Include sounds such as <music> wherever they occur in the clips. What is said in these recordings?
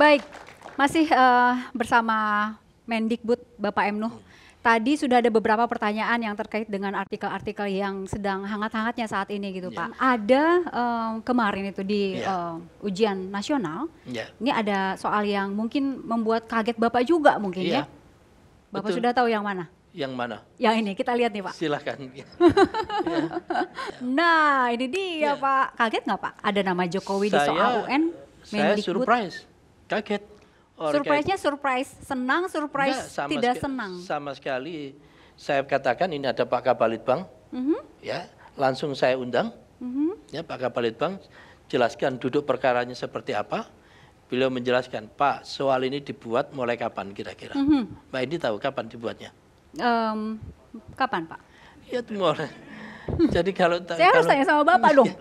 Baik, masih uh, bersama Mendikbud Bapak Emnuh. Tadi sudah ada beberapa pertanyaan yang terkait dengan artikel-artikel yang sedang hangat-hangatnya saat ini gitu yeah. Pak. Ada um, kemarin itu di yeah. Ya. um, ujian nasional, yeah. ini ada soal yang mungkin membuat kaget Bapak juga mungkin yeah. ya. Iya. Bapak Betul. sudah tahu yang mana? Yang mana? Yang ini, kita lihat nih Pak. Silahkan. <laughs> Ya. Nah ini dia ya. Pak, kaget nggak Pak? Ada nama Jokowi saya, di soal UN? Saya Mendikbud. surprise kaget. Surprise-nya gitu. surprise, senang, surprise Enggak, sama tidak senang. Sama sekali saya katakan ini ada Pak Kabalitbang, mm -hmm. ya langsung saya undang, mm -hmm. ya Pak Kabalitbang jelaskan duduk perkaranya seperti apa. Beliau menjelaskan Pak soal ini dibuat mulai kapan kira-kira. Mm -hmm. Mbak ini tahu kapan dibuatnya? Um, kapan Pak? Ya mulai. <laughs> Jadi kalau saya kalau, harus tanya sama Bapak <laughs> dong.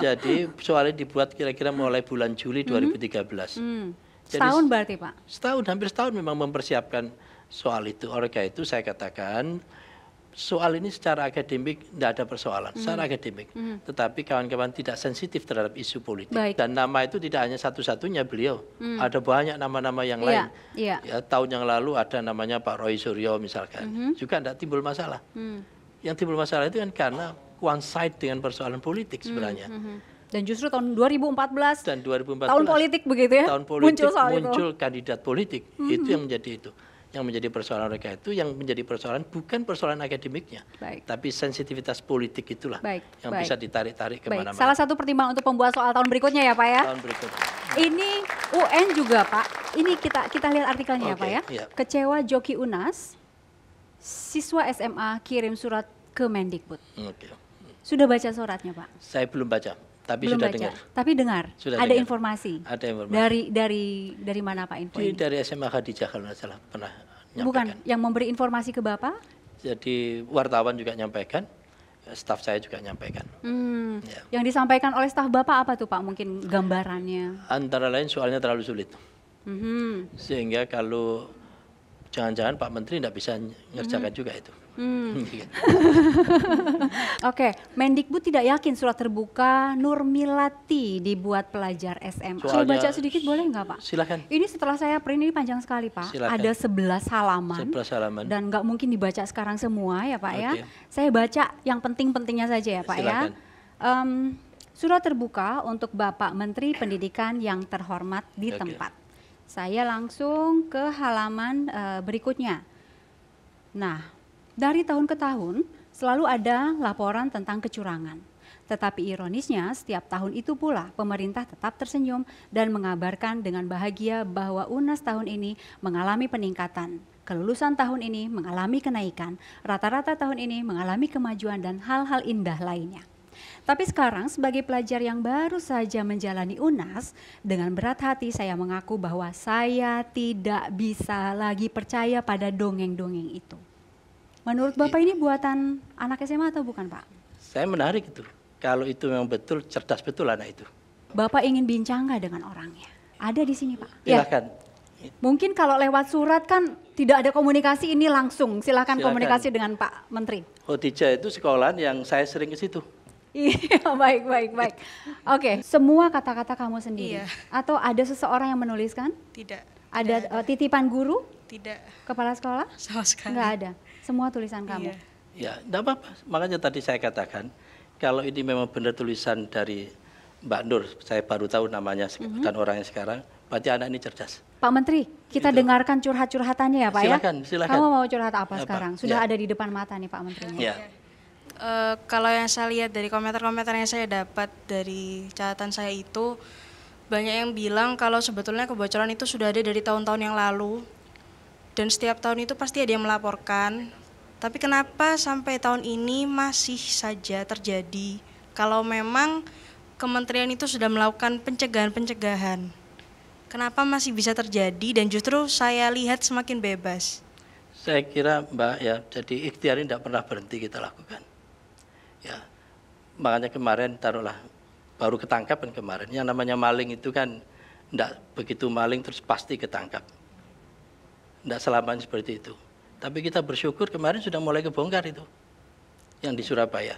jadi soalnya dibuat kira-kira mulai bulan Juli 2013. Mm -hmm setahun berarti Pak? Setahun, hampir setahun memang mempersiapkan soal itu. Oleh karena itu saya katakan soal ini secara akademik tidak ada persoalan, mm. secara akademik. Mm. Tetapi kawan-kawan tidak sensitif terhadap isu politik. Baik. Dan nama itu tidak hanya satu-satunya beliau. Mm. Ada banyak nama-nama yang yeah. lain. Yeah. Ya, tahun yang lalu ada namanya Pak Roy Suryo misalkan. -hmm. Juga tidak timbul masalah. Mm. Yang timbul masalah itu kan karena one side dengan persoalan politik hmm, sebenarnya. Mm -hmm. hmm. Dan justru tahun 2014 dan 2014 tahun politik begitu ya. Tahun politik muncul, soal muncul itu. kandidat politik. Mm -hmm. Itu yang menjadi itu. Yang menjadi persoalan mereka itu yang menjadi persoalan bukan persoalan akademiknya, baik. tapi sensitivitas politik itulah baik, yang baik. bisa ditarik-tarik ke mana mana Salah satu pertimbangan untuk pembuat soal tahun berikutnya ya Pak ya. Tahun berikutnya. Ini UN juga Pak. Ini kita kita lihat artikelnya okay, ya Pak ya. Iya. Kecewa Joki Unas, siswa SMA kirim surat ke Mendikbud. Okay. Sudah baca suratnya Pak? Saya belum baca tapi belum sudah baca. dengar. Tapi dengar. Sudah ada dengar. informasi. Ada informasi. Dari dari dari mana Pak info? Ini dari SMA Khadijah kalau tidak salah pernah nyampaikan. Bukan yang memberi informasi ke Bapak? Jadi wartawan juga nyampaikan, staf saya juga nyampaikan. Hmm. Ya. Yang disampaikan oleh staf Bapak apa tuh Pak? Mungkin gambarannya. Antara lain soalnya terlalu sulit. Mm -hmm. Sehingga kalau jangan-jangan Pak Menteri tidak bisa ngerjakan hmm. juga itu. Hmm. <laughs> Iya. <laughs> Oke, okay. Mendikbud tidak yakin surat terbuka Nur Milati dibuat pelajar SMA. Soalnya, Coba baca sedikit boleh nggak Pak? Silakan. Ini setelah saya print ini panjang sekali Pak. Silakan. Ada 11 halaman. 11 halaman. Dan nggak mungkin dibaca sekarang semua ya Pak okay. ya. Saya baca yang penting-pentingnya saja ya Pak ya. Silakan. ya. Um, surat terbuka untuk Bapak Menteri Pendidikan yang terhormat di okay. tempat. Saya langsung ke halaman e, berikutnya. Nah, dari tahun ke tahun selalu ada laporan tentang kecurangan. Tetapi ironisnya, setiap tahun itu pula pemerintah tetap tersenyum dan mengabarkan dengan bahagia bahwa UNAS tahun ini mengalami peningkatan. Kelulusan tahun ini mengalami kenaikan, rata-rata tahun ini mengalami kemajuan dan hal-hal indah lainnya. Tapi sekarang sebagai pelajar yang baru saja menjalani UNAS, dengan berat hati saya mengaku bahwa saya tidak bisa lagi percaya pada dongeng-dongeng itu. Menurut Bapak iya. ini buatan anak SMA atau bukan Pak? Saya menarik itu. Kalau itu memang betul, cerdas betul anak itu. Bapak ingin bincang nggak dengan orangnya? Ada di sini Pak. Iya. Silahkan. Ya. Mungkin kalau lewat surat kan tidak ada komunikasi ini langsung. Silahkan, Silahkan. komunikasi dengan Pak Menteri. Hotija itu sekolahan yang saya sering ke situ. Iya, <laughs> baik, baik, baik. Oke, okay. semua kata-kata kamu sendiri. Iya. Atau ada seseorang yang menuliskan? Tidak. Ada, ada. Eh, titipan guru? Tidak. Kepala sekolah? Sama sekali. Enggak ada. Semua tulisan iya. kamu. Ya, enggak apa-apa. Makanya tadi saya katakan, kalau ini memang benar tulisan dari Mbak Nur, saya baru tahu namanya mm -hmm. dan orangnya sekarang, berarti anak ini cerdas. Pak Menteri, kita Itu. dengarkan curhat-curhatannya ya Pak silakan, ya. Silakan, silakan. Kamu mau curhat apa, apa? sekarang? Ya. Sudah ya. ada di depan mata nih Pak Menteri. Ya. Iya. ya. Eh, kalau yang saya lihat dari komentar-komentar yang saya dapat dari catatan saya itu banyak yang bilang kalau sebetulnya kebocoran itu sudah ada dari tahun-tahun yang lalu dan setiap tahun itu pasti ada yang melaporkan. Tapi kenapa sampai tahun ini masih saja terjadi? Kalau memang kementerian itu sudah melakukan pencegahan-pencegahan, kenapa masih bisa terjadi dan justru saya lihat semakin bebas? Saya kira Mbak ya, jadi ikhtiar ini tidak pernah berhenti kita lakukan Ya. Makanya kemarin taruhlah baru ketangkapan kemarin. Yang namanya maling itu kan tidak begitu maling terus pasti ketangkap. Tidak selamanya seperti itu. Tapi kita bersyukur kemarin sudah mulai kebongkar itu yang di Surabaya.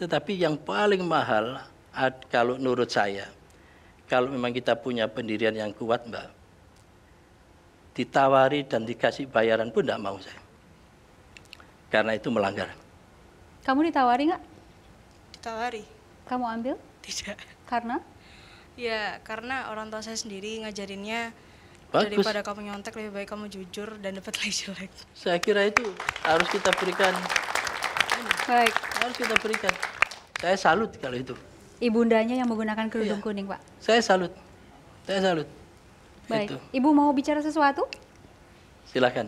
Tetapi yang paling mahal kalau menurut saya, kalau memang kita punya pendirian yang kuat, Mbak, ditawari dan dikasih bayaran pun tidak mau saya. Karena itu melanggar. Kamu ditawari nggak? Ditawari. Kamu ambil? Tidak. Karena? Ya, karena orang tua saya sendiri ngajarinnya Bagus. daripada kamu nyontek lebih baik kamu jujur dan dapat <laughs> lagi jelek. Saya kira itu harus kita berikan. Baik. Harus kita berikan. Saya salut kalau itu. Ibundanya yang menggunakan kerudung iya. kuning, Pak. Saya salut. Saya salut. Baik. Itu. Ibu mau bicara sesuatu? Silakan.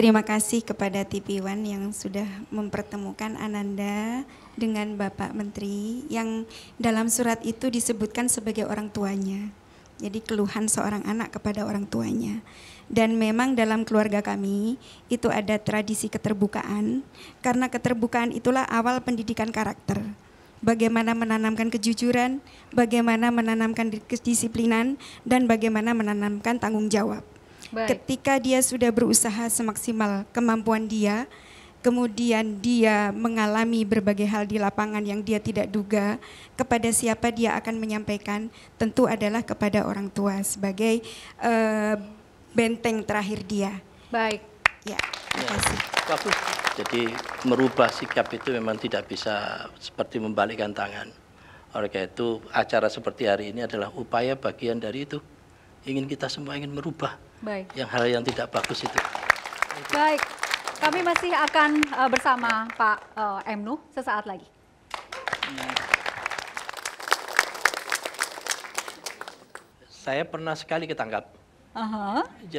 Terima kasih kepada TV One yang sudah mempertemukan Ananda dengan Bapak Menteri yang dalam surat itu disebutkan sebagai orang tuanya. Jadi keluhan seorang anak kepada orang tuanya. Dan memang dalam keluarga kami itu ada tradisi keterbukaan karena keterbukaan itulah awal pendidikan karakter bagaimana menanamkan kejujuran, bagaimana menanamkan kedisiplinan, dan bagaimana menanamkan tanggung jawab. Baik. Ketika dia sudah berusaha semaksimal kemampuan dia, kemudian dia mengalami berbagai hal di lapangan yang dia tidak duga, kepada siapa dia akan menyampaikan, tentu adalah kepada orang tua sebagai uh, benteng terakhir dia. Baik. Ya, terima kasih. bagus. Jadi merubah sikap itu memang tidak bisa seperti membalikkan tangan. Oleh karena itu acara seperti hari ini adalah upaya bagian dari itu. Ingin kita semua ingin merubah Baik. Yang hal yang tidak bagus itu. Baik. Kami masih akan uh, bersama ya. Pak eh, uh, Emnu sesaat lagi. Saya pernah sekali ketangkap. Uh -huh.